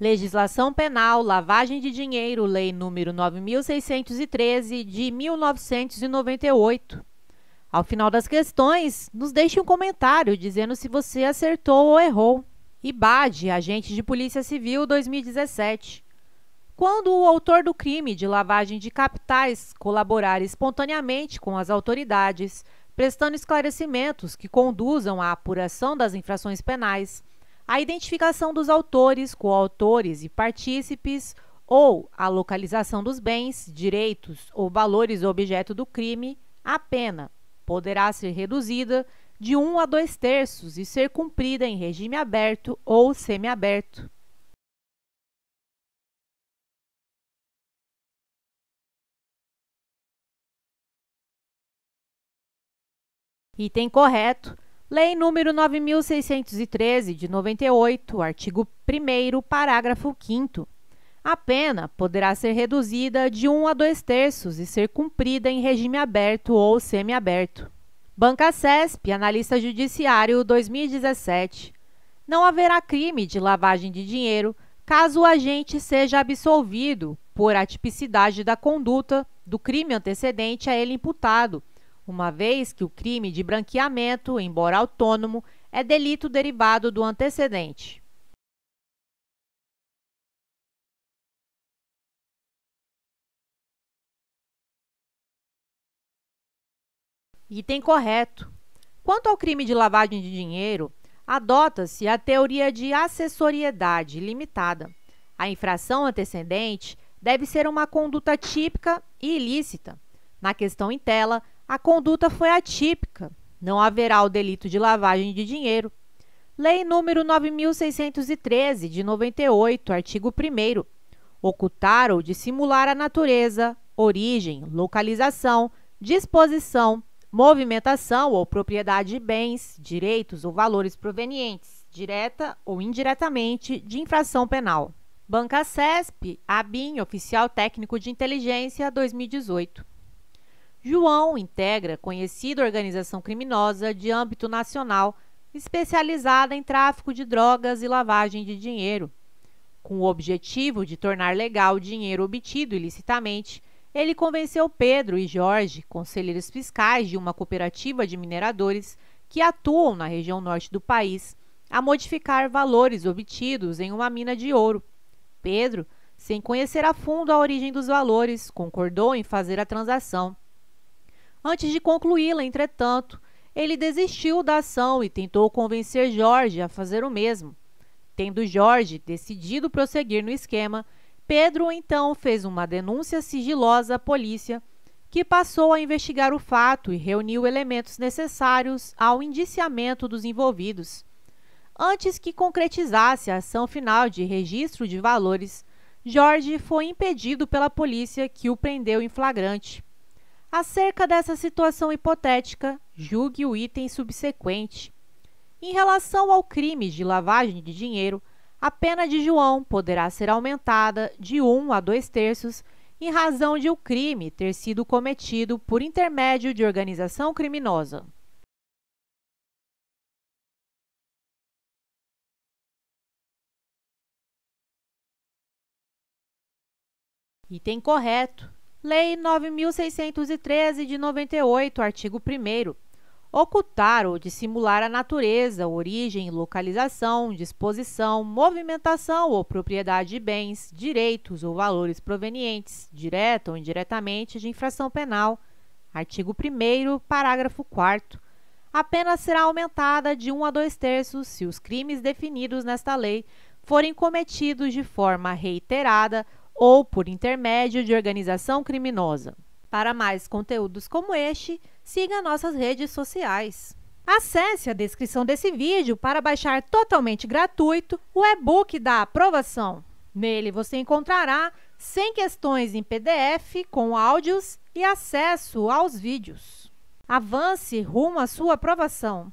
Legislação Penal, Lavagem de Dinheiro, Lei número 9613 de 1998. Ao final das questões, nos deixe um comentário dizendo se você acertou ou errou. IBAD, Agente de Polícia Civil 2017. Quando o autor do crime de lavagem de capitais colaborar espontaneamente com as autoridades, prestando esclarecimentos que conduzam à apuração das infrações penais, a identificação dos autores, coautores e partícipes ou a localização dos bens, direitos ou valores objeto do crime, a pena poderá ser reduzida de 1 um a 2 terços e ser cumprida em regime aberto ou semiaberto. Item correto Lei número 9613 de 98, artigo 1 parágrafo 5 A pena poderá ser reduzida de 1 a 2 terços e ser cumprida em regime aberto ou semiaberto. Banca CESP, analista judiciário 2017. Não haverá crime de lavagem de dinheiro caso o agente seja absolvido por atipicidade da conduta do crime antecedente a ele imputado uma vez que o crime de branqueamento, embora autônomo, é delito derivado do antecedente. Item correto. Quanto ao crime de lavagem de dinheiro, adota-se a teoria de acessoriedade limitada. A infração antecedente deve ser uma conduta típica e ilícita. Na questão em tela, a conduta foi atípica. Não haverá o delito de lavagem de dinheiro. Lei número 9613 de 98, artigo 1 Ocultar ou dissimular a natureza, origem, localização, disposição, movimentação ou propriedade de bens, direitos ou valores provenientes, direta ou indiretamente, de infração penal. Banca CESP, ABIN, Oficial Técnico de Inteligência, 2018. João integra conhecida organização criminosa de âmbito nacional especializada em tráfico de drogas e lavagem de dinheiro. Com o objetivo de tornar legal o dinheiro obtido ilicitamente, ele convenceu Pedro e Jorge, conselheiros fiscais de uma cooperativa de mineradores que atuam na região norte do país, a modificar valores obtidos em uma mina de ouro. Pedro, sem conhecer a fundo a origem dos valores, concordou em fazer a transação. Antes de concluí-la, entretanto, ele desistiu da ação e tentou convencer Jorge a fazer o mesmo. Tendo Jorge decidido prosseguir no esquema, Pedro então fez uma denúncia sigilosa à polícia, que passou a investigar o fato e reuniu elementos necessários ao indiciamento dos envolvidos. Antes que concretizasse a ação final de registro de valores, Jorge foi impedido pela polícia que o prendeu em flagrante. Acerca dessa situação hipotética, julgue o item subsequente. Em relação ao crime de lavagem de dinheiro, a pena de João poderá ser aumentada de 1 a 2 terços em razão de o crime ter sido cometido por intermédio de organização criminosa. Item correto. Lei 9613 de 98, artigo 1 ocultar ou dissimular a natureza, origem, localização, disposição, movimentação ou propriedade de bens, direitos ou valores provenientes, direta ou indiretamente, de infração penal. Artigo 1 parágrafo 4 A pena será aumentada de 1 a 2 terços se os crimes definidos nesta lei forem cometidos de forma reiterada, ou por intermédio de organização criminosa. Para mais conteúdos como este, siga nossas redes sociais. Acesse a descrição desse vídeo para baixar totalmente gratuito o e-book da aprovação. Nele você encontrará 100 questões em PDF com áudios e acesso aos vídeos. Avance rumo à sua aprovação.